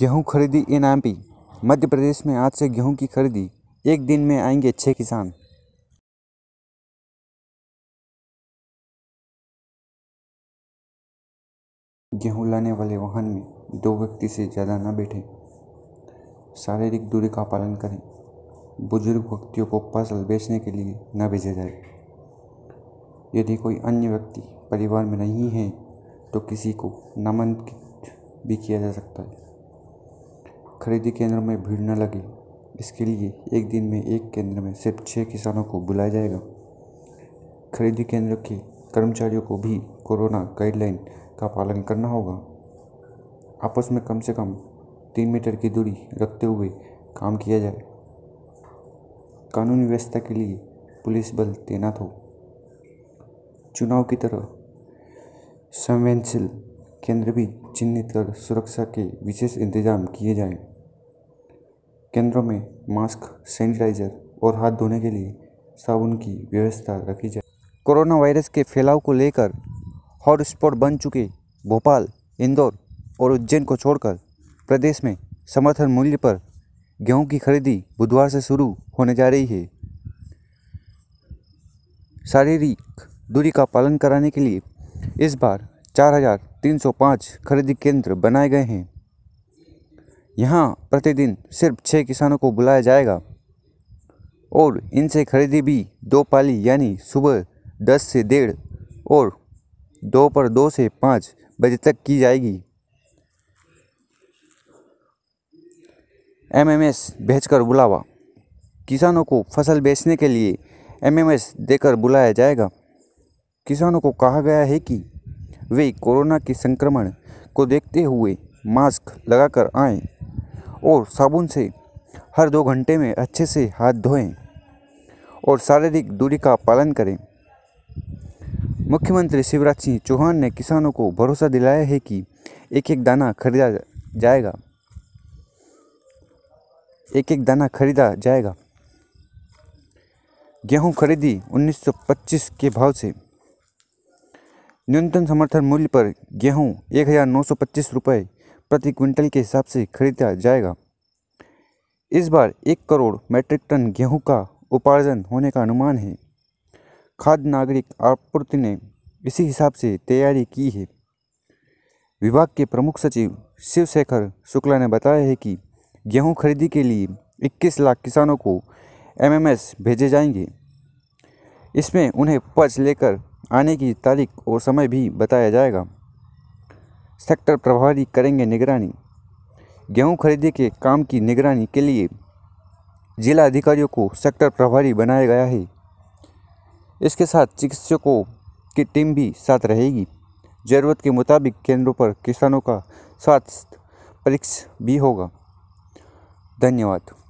गेहूं खरीदी एम मध्य प्रदेश में आज से गेहूं की खरीदी एक दिन में आएंगे छह किसान गेहूं लाने वाले वाहन में दो व्यक्ति से ज़्यादा न बैठें शारीरिक दूरी का पालन करें बुजुर्ग व्यक्तियों को फसल बेचने के लिए न भेजा जाए यदि कोई अन्य व्यक्ति परिवार में नहीं है तो किसी को नामांकित भी किया जा सकता है खरीदी केंद्र में भीड़ न लगे इसके लिए एक दिन में एक केंद्र में सिर्फ छः किसानों को बुलाया जाएगा खरीदी केंद्र के कर्मचारियों को भी कोरोना गाइडलाइन का पालन करना होगा आपस में कम से कम तीन मीटर की दूरी रखते हुए काम किया जाए कानून व्यवस्था के लिए पुलिस बल तैनात हो चुनाव की तरह संवेदनशील केंद्र भी चिन्हित कर सुरक्षा के विशेष इंतजाम किए जाएं। केंद्रों में मास्क सैनिटाइजर और हाथ धोने के लिए साबुन की व्यवस्था रखी जाए कोरोना वायरस के फैलाव को लेकर हॉटस्पॉट बन चुके भोपाल इंदौर और उज्जैन को छोड़कर प्रदेश में समर्थन मूल्य पर गेहूं की खरीदी बुधवार से शुरू होने जा रही है शारीरिक दूरी का पालन कराने के लिए इस बार 4,305 खरीदी केंद्र बनाए गए हैं यहाँ प्रतिदिन सिर्फ छः किसानों को बुलाया जाएगा और इनसे खरीदी भी दो पाली यानी सुबह दस से डेढ़ और दोपहर दो से पाँच बजे तक की जाएगी एमएमएस भेजकर बुलावा किसानों को फसल बेचने के लिए एमएमएस देकर बुलाया जाएगा किसानों को कहा गया है कि वे कोरोना के संक्रमण को देखते हुए मास्क लगाकर आएं और साबुन से हर दो घंटे में अच्छे से हाथ धोएं और शारीरिक दूरी का पालन करें मुख्यमंत्री शिवराज सिंह चौहान ने किसानों को भरोसा दिलाया है कि एक एक दाना खरीदा जाएगा एक एक दाना खरीदा जाएगा गेहूं खरीदी 1925 के भाव से न्यूनतम समर्थन मूल्य पर गेहूं एक हज़ार नौ सौ पच्चीस रुपये प्रति क्विंटल के हिसाब से खरीदा जाएगा इस बार एक करोड़ मैट्रिक टन गेहूं का उपार्जन होने का अनुमान है खाद्य नागरिक आपूर्ति ने इसी हिसाब से तैयारी की है विभाग के प्रमुख सचिव शिवशेखर शुक्ला ने बताया है कि गेहूं खरीदी के लिए 21 लाख किसानों को एमएमएस भेजे जाएंगे इसमें उन्हें पच लेकर आने की तारीख और समय भी बताया जाएगा सेक्टर प्रभारी करेंगे निगरानी गेहूं खरीदी के काम की निगरानी के लिए जिला अधिकारियों को सेक्टर प्रभारी बनाया गया है इसके साथ चिकित्सकों की टीम भी साथ रहेगी ज़रूरत के मुताबिक केंद्रों पर किसानों का स्वास्थ्य परीक्षण भी होगा धन्यवाद